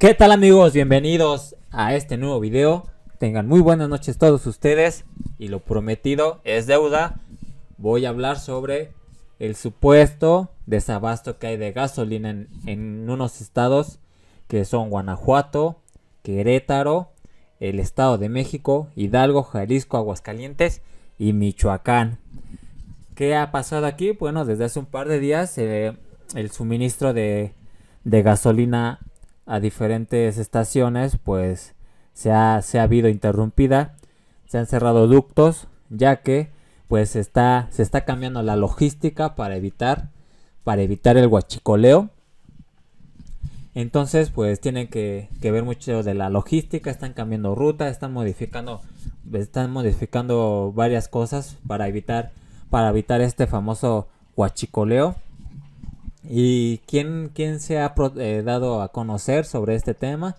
¿Qué tal amigos? Bienvenidos a este nuevo video. Tengan muy buenas noches todos ustedes. Y lo prometido es deuda. Voy a hablar sobre el supuesto desabasto que hay de gasolina en, unos estados que son Guanajuato, Querétaro, el Estado de México, Hidalgo, Jalisco, Aguascalientes y Michoacán. ¿Qué ha pasado aquí? Bueno, desde hace un par de días eh, el suministro de, de gasolina a diferentes estaciones, pues se ha, habido interrumpida, se han cerrado ductos, ya que pues está, se está cambiando la logística para evitar, para evitar el guachicoleo. Entonces, pues tienen que, que, ver mucho de la logística, están cambiando ruta, están modificando, están modificando varias cosas para evitar, para evitar este famoso huachicoleo. ¿Y quién, se ha eh, dado a conocer sobre este tema?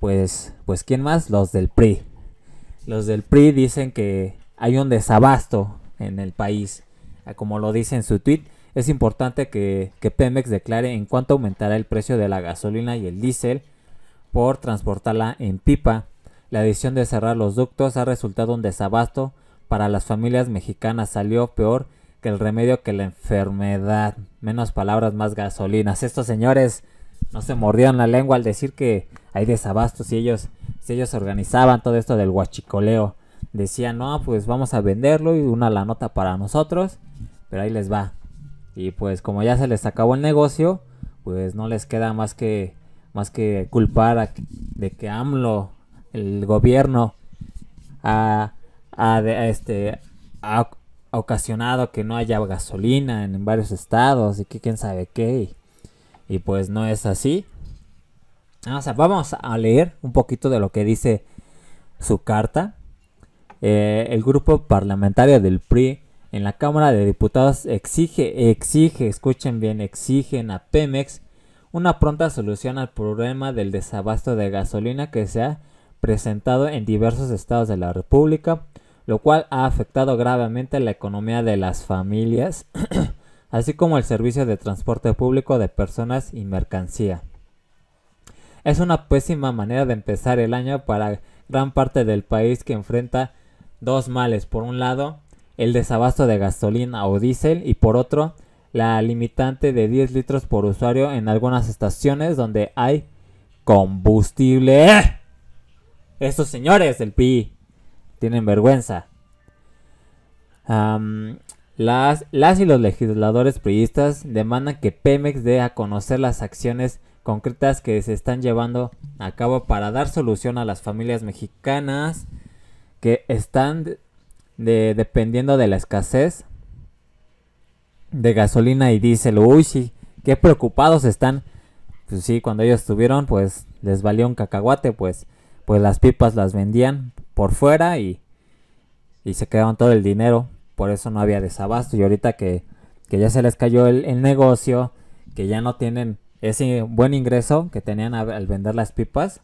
Pues, pues ¿quién más? Los del PRI. Los del PRI dicen que hay un desabasto en el país. Ah, como lo dice en su tweet, es importante que, que Pemex declare en cuánto aumentará el precio de la gasolina y el diésel por transportarla en pipa. La decisión de cerrar los ductos ha resultado un desabasto para las familias mexicanas. Salió peor que el remedio que la enfermedad. Menos palabras, más gasolinas. Estos señores no se mordían la lengua al decir que hay desabastos y ellos, si ellos organizaban todo esto del guachicoleo decían, no, pues vamos a venderlo y una la nota para nosotros, pero ahí les va. Y pues como ya se les acabó el negocio, pues no les queda más que, más que culpar de que AMLO, el gobierno, a, a este, a, ocasionado que no haya gasolina en varios estados y que quién sabe qué. Y, pues no es así. Ah, vamos a leer un poquito de lo que dice su carta. Eh, el grupo parlamentario del PRI en la Cámara de Diputados exige, exige, escuchen bien, exigen a Pemex una pronta solución al problema del desabasto de gasolina que se ha presentado en diversos estados de la República lo cual ha afectado gravemente la economía de las familias, así como el servicio de transporte público de personas y mercancía. Es una pésima manera de empezar el año para gran parte del país que enfrenta dos males. Por un lado, el desabasto de gasolina o diésel y por otro, la limitante de 10 litros por usuario en algunas estaciones donde hay combustible. ¡Eh! Estos señores, del PI tienen vergüenza. las, las y los legisladores priistas demandan que Pemex dé a conocer las acciones concretas que se están llevando a cabo para dar solución a las familias mexicanas que están dependiendo de la escasez de gasolina y diésel. Uy, sí, qué preocupados están. Pues sí, cuando ellos estuvieron, pues les valió un cacahuate, pues, pues las pipas las vendían por fuera y, se quedaron todo el dinero. Por eso no había desabasto. Y ahorita que, ya se les cayó el, negocio, que ya no tienen ese buen ingreso que tenían al, vender las pipas.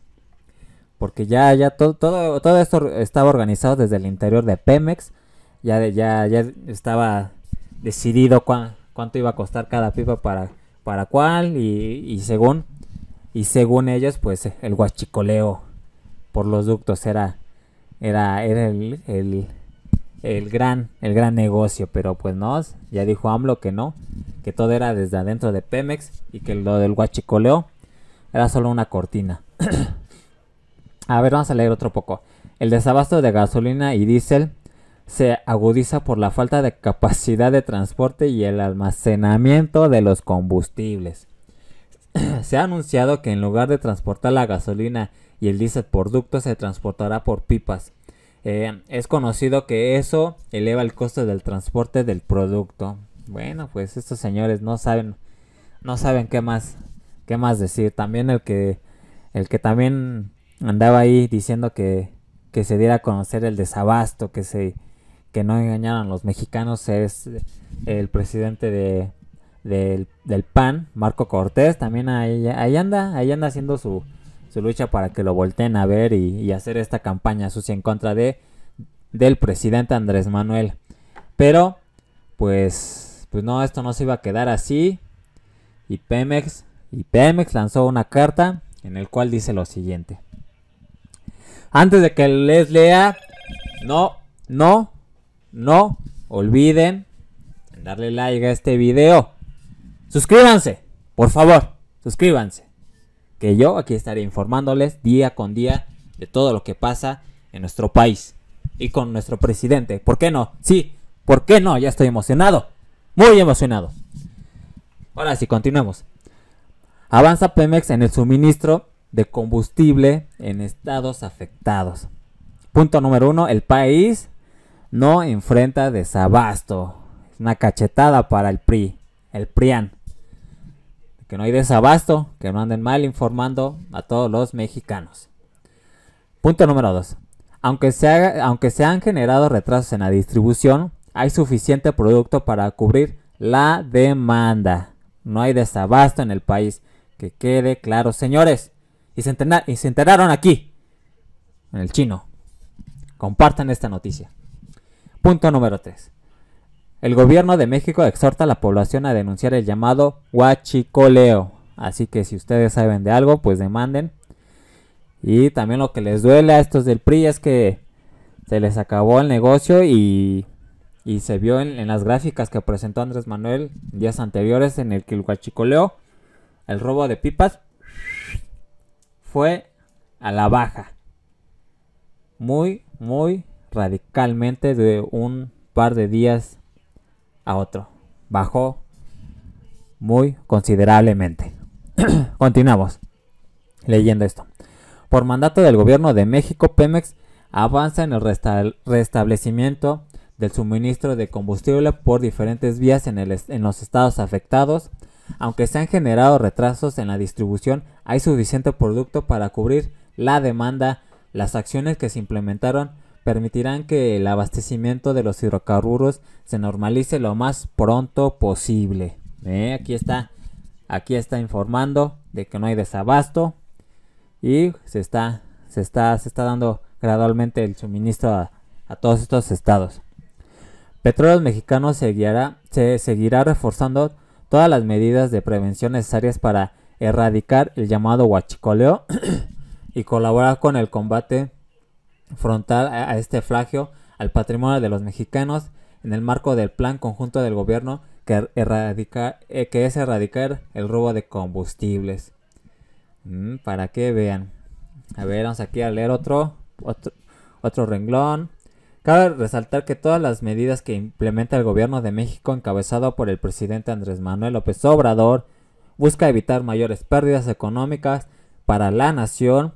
Porque ya, ya todo, todo, todo esto estaba organizado desde el interior de Pemex. Ya, ya, ya estaba decidido cuánto iba a costar cada pipa para, para cuál. Y, según y según ellos, pues el guachicoleo por los ductos era era, el, gran, el gran negocio, pero pues no, ya dijo AMLO que no, que todo era desde adentro de Pemex y que lo del guachicoleo era solo una cortina. a ver, vamos a leer otro poco. El desabasto de gasolina y diésel se agudiza por la falta de capacidad de transporte y el almacenamiento de los combustibles. se ha anunciado que en lugar de transportar la gasolina y el diésel producto se transportará por pipas. Eh, es conocido que eso eleva el costo del transporte del producto. Bueno, pues estos señores no saben, no saben qué más, qué más decir. También el que, el que también andaba ahí diciendo que, que se diera a conocer el desabasto, que se, que no engañaran los mexicanos es el presidente del, PAN, Marco Cortés, también ahí, ahí anda, ahí anda haciendo su, lucha para que lo volteen a ver y, hacer esta campaña sucia en contra de del presidente Andrés Manuel. Pero, pues, pues no, esto no se iba a quedar así. Y Pemex, y Pemex lanzó una carta en el cual dice lo siguiente. Antes de que les lea, no, no, no olviden darle like a este video. Suscríbanse, por favor, suscríbanse que yo aquí estaré informándoles día con día de todo lo que pasa en nuestro país y con nuestro presidente. ¿Por qué no? Sí, ¿por qué no? Ya estoy emocionado. Muy emocionado. Ahora sí, continuemos. Avanza Pemex en el suministro de combustible en estados afectados. Punto número uno, el país no enfrenta desabasto. Es una cachetada para el PRI, el PRIAN que no hay desabasto, que no anden mal informando a todos los mexicanos. Punto número 2. Aunque, se han generado retrasos en la distribución, hay suficiente producto para cubrir la demanda. No hay desabasto en el país. Que quede claro, señores. Y se, y se enteraron aquí, en el chino. Compartan esta noticia. Punto número 3. El gobierno de México exhorta a la población a denunciar el llamado huachicoleo. Así que si ustedes saben de algo, pues demanden. Y también lo que les duele a estos del PRI es que se les acabó el negocio y, y se vio en, las gráficas que presentó Andrés Manuel días anteriores en el que el huachicoleo, el robo de pipas, fue a la baja. Muy, muy radicalmente de un par de días a otro. Bajó muy considerablemente. Continuamos leyendo esto. Por mandato del gobierno de México, Pemex avanza en el restablecimiento del suministro de combustible por diferentes vías en, en, los estados afectados. Aunque se han generado retrasos en la distribución, hay suficiente producto para cubrir la demanda. Las acciones que se implementaron permitirán que el abastecimiento de los hidrocarburos se normalice lo más pronto posible. Eh, aquí está, aquí está informando de que no hay desabasto y se está, se está, se está dando gradualmente el suministro a, todos estos estados. Petróleos Mexicanos seguirá, se seguirá reforzando todas las medidas de prevención necesarias para erradicar el llamado huachicoleo y colaborar con el combate frontal a, este flagio al patrimonio de los mexicanos en el marco del plan conjunto del gobierno que, erradica, eh, que es erradicar el robo de combustibles. Mm, para que vean. A ver, vamos aquí a leer otro, otro, otro renglón. Cabe resaltar que todas las medidas que implementa el gobierno de México encabezado por el presidente Andrés Manuel López Obrador busca evitar mayores pérdidas económicas para la nación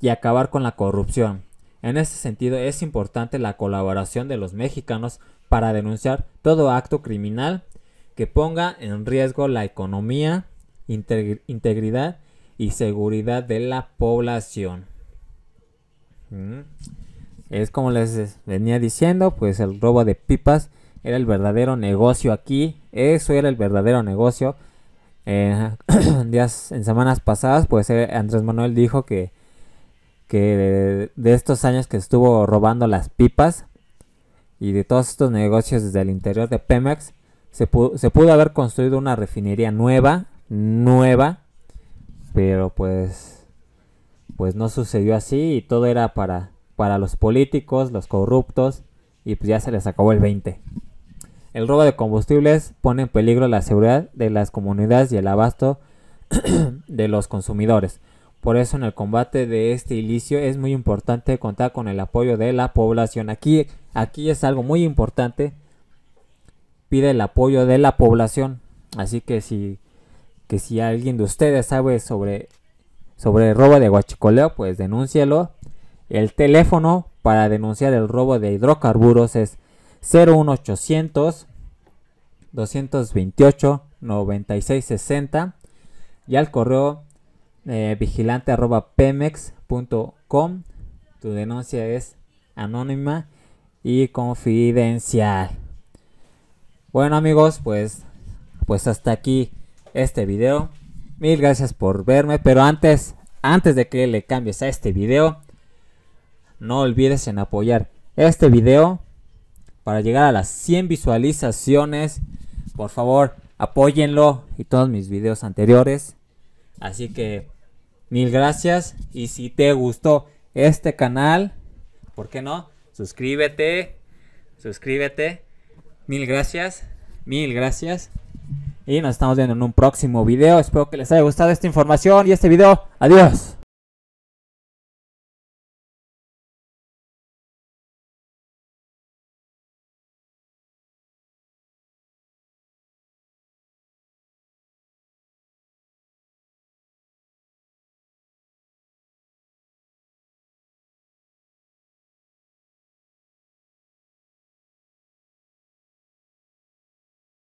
y acabar con la corrupción. En este sentido, es importante la colaboración de los mexicanos para denunciar todo acto criminal que ponga en riesgo la economía, integridad y seguridad de la población. Mm. Es como les venía diciendo, pues el robo de pipas era el verdadero negocio aquí. Eso era el verdadero negocio. Eh, días, en semanas pasadas, pues eh, Andrés Manuel dijo que que de estos años que estuvo robando las pipas y de todos estos negocios desde el interior de Pemex, se pudo, haber construido una refinería nueva, nueva, pero pues, pues no sucedió así y todo era para, para los políticos, los corruptos y pues ya se les acabó el 20. El robo de combustibles pone en peligro la seguridad de las comunidades y el abasto de los consumidores. Por eso en el combate de este ilicio es muy importante contar con el apoyo de la población. Aquí, aquí es algo muy importante. Pide el apoyo de la población. Así que si, si alguien de ustedes sabe sobre, sobre el robo de guachicoleo, pues denúncielo. El teléfono para denunciar el robo de hidrocarburos es 01800 228 9660 y al correo eh, vigilante.pemex.com. Tu denuncia es anónima y confidencial. Bueno amigos, pues, pues hasta aquí este video. Mil gracias por verme, pero antes, antes de que le cambies a este video, no olvides en apoyar este video para llegar a las 100 visualizaciones. Por favor, apóyenlo y todos mis videos anteriores. Así que Mil gracias. Y si te gustó este canal, ¿por qué no? Suscríbete. Suscríbete. Mil gracias. Mil gracias. Y nos estamos viendo en un próximo video. Espero que les haya gustado esta información y este video. Adiós.